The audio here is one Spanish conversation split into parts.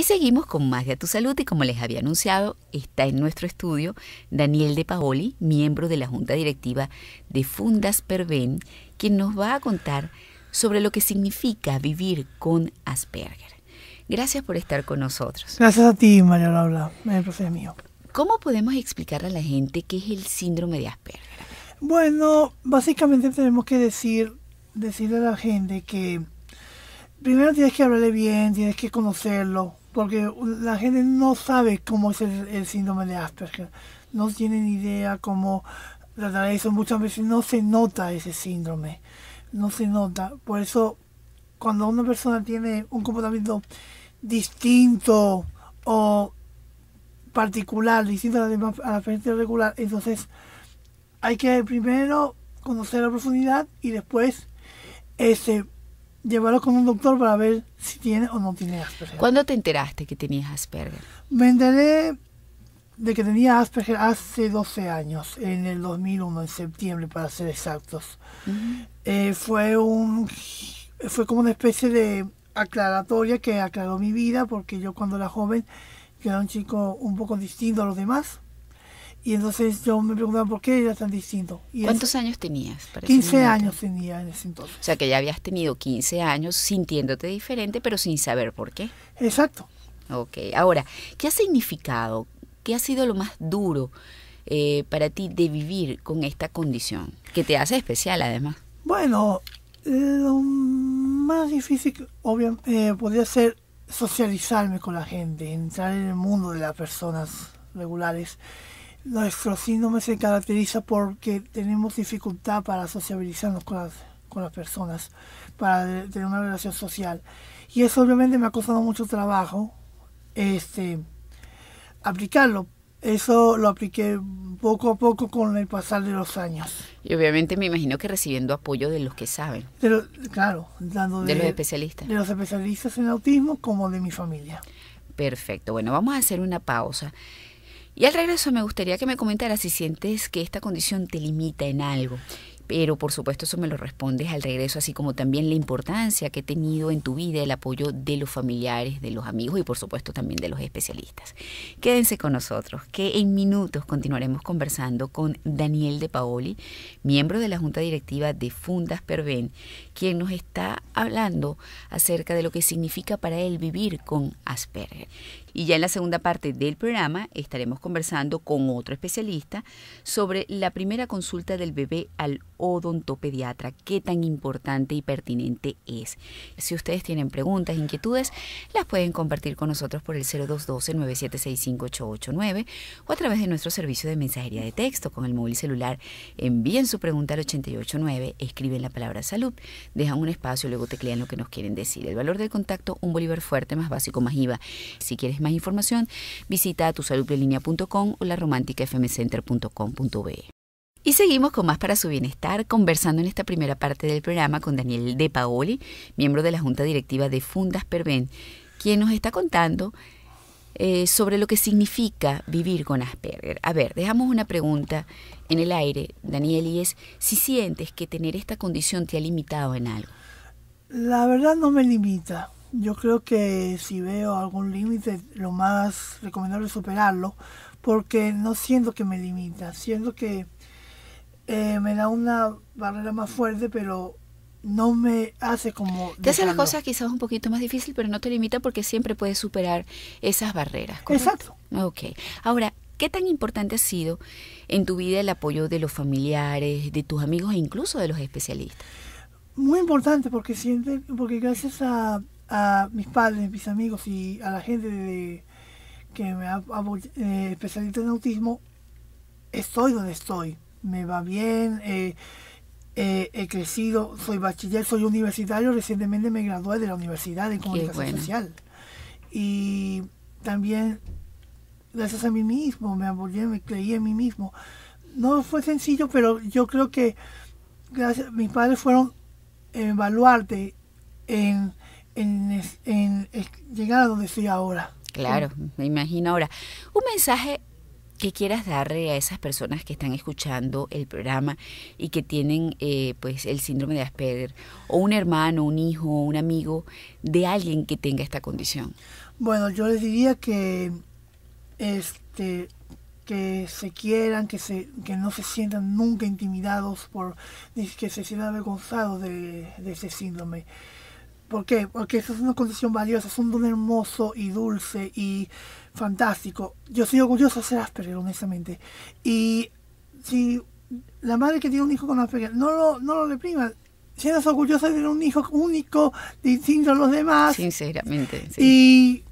Y seguimos con más de Tu Salud y como les había anunciado, está en nuestro estudio Daniel De Paoli, miembro de la Junta Directiva de Fundas Perven, quien nos va a contar sobre lo que significa vivir con Asperger. Gracias por estar con nosotros. Gracias a ti, María Laura, el placer mío. ¿Cómo podemos explicar a la gente qué es el síndrome de Asperger? Bueno, básicamente tenemos que decir, decirle a la gente que primero tienes que hablarle bien, tienes que conocerlo, porque la gente no sabe cómo es el, síndrome de Asperger, no tienen idea cómo tratar eso, muchas veces no se nota ese síndrome, no se nota, por eso cuando una persona tiene un comportamiento distinto o particular, distinto a la, a gente regular, entonces hay que primero conocer la profundidad y después ese llevarlo con un doctor para ver si tiene o no tiene Asperger. ¿Cuándo te enteraste que tenías Asperger? Me enteré de que tenía Asperger hace 12 años, en el 2001, en septiembre para ser exactos. Eh, fue, un, fue como una especie de aclaratoria que aclaró mi vida, porque yo cuando era joven, era un chico un poco distinto a los demás, y entonces yo me preguntaba por qué era tan distinto. Y ¿Cuántos años tenías? 15 años tenía en ese entonces. O sea que ya habías tenido 15 años sintiéndote diferente, pero sin saber por qué. Exacto. Ok, ahora, ¿qué ha significado? ¿Qué ha sido lo más duro eh, para ti de vivir con esta condición? Que te hace especial además. Bueno, lo más difícil, obviamente, eh, podría ser socializarme con la gente, entrar en el mundo de las personas regulares. Nuestro síndrome se caracteriza porque tenemos dificultad para sociabilizarnos con las, personas, para tener una relación social. Y eso obviamente me ha costado mucho trabajo este, aplicarlo, eso lo apliqué poco a poco con el pasar de los años. Y obviamente me imagino que recibiendo apoyo de los que saben. claro, dando de, los especialistas. De los especialistas en autismo como de mi familia. Perfecto. Bueno, vamos a hacer una pausa y al regreso me gustaría que me comentara si sientes que esta condición te limita en algo, pero por supuesto eso me lo respondes al regreso, así como también la importancia que he tenido en tu vida el apoyo de los familiares, de los amigos y por supuesto también de los especialistas. Quédense con nosotros, que en minutos continuaremos conversando con Daniel de Paoli, miembro de la Junta Directiva de Fundas Perven, quien nos está hablando acerca de lo que significa para él vivir con Asperger. Y ya en la segunda parte del programa estaremos conversando con otro especialista sobre la primera consulta del bebé al odontopediatra, qué tan importante y pertinente es. Si ustedes tienen preguntas, inquietudes, las pueden compartir con nosotros por el 0212 9765889 o a través de nuestro servicio de mensajería de texto con el móvil celular. Envíen su pregunta al 889, escriben la palabra salud, dejan un espacio y luego teclean lo que nos quieren decir. El valor del contacto, un bolívar fuerte, más básico, más IVA. Si quieres más información, visita tu tusaludbiolínea.com o la romántica y seguimos con más para su bienestar, conversando en esta primera parte del programa con Daniel De Paoli, miembro de la Junta Directiva de Fundas Perven, quien nos está contando eh, sobre lo que significa vivir con Asperger. A ver, dejamos una pregunta en el aire, Daniel, y es si sientes que tener esta condición te ha limitado en algo. La verdad no me limita. Yo creo que si veo algún límite, lo más recomendable es superarlo, porque no siento que me limita, siento que eh, me da una barrera más fuerte, pero no me hace como... Te hace las cosas quizás un poquito más difícil, pero no te limita porque siempre puedes superar esas barreras. Exacto. Ok. Ahora, ¿qué tan importante ha sido en tu vida el apoyo de los familiares, de tus amigos e incluso de los especialistas? Muy importante porque siente, porque gracias a, mis padres, mis amigos y a la gente de, que me ha apoyado, eh, especialista en autismo, estoy donde estoy me va bien, eh, eh, he crecido, soy bachiller, soy universitario, recientemente me gradué de la Universidad de Comunicación Social. Y también, gracias a mí mismo, me apoyé, me creí en mí mismo. No fue sencillo, pero yo creo que gracias, mis padres fueron en evaluarte en, en llegar a donde estoy ahora. Claro, me imagino ahora. Un mensaje ¿Qué quieras darle a esas personas que están escuchando el programa y que tienen eh, pues el síndrome de Asperger o un hermano, un hijo, un amigo de alguien que tenga esta condición? Bueno, yo les diría que este que se quieran, que se que no se sientan nunca intimidados por que se sientan avergonzados de, de ese síndrome. ¿Por qué? Porque eso es una condición valiosa, es un don hermoso y dulce y fantástico. Yo soy orgulloso de ser Asperger, honestamente. Y si la madre que tiene un hijo con Asperger no lo, no lo reprima, si eres orgullosa de tener un hijo único, distinto a los demás. Sinceramente, Y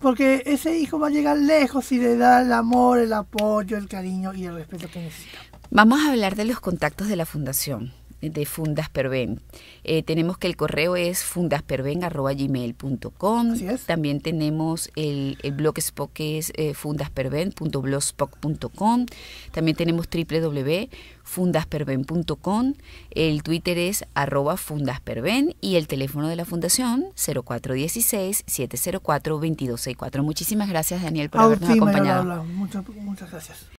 porque ese hijo va a llegar lejos y le da el amor, el apoyo, el cariño y el respeto que necesita. Vamos a hablar de los contactos de la fundación de Fundasperven. Eh, tenemos que el correo es fundasperven.com, También tenemos el, el blogspot que es eh, También tenemos www.fundasperven.com. El Twitter es arroba fundasperven y el teléfono de la fundación 0416-704-2264. Muchísimas gracias, Daniel, por habernos acompañado. Muchas, muchas gracias.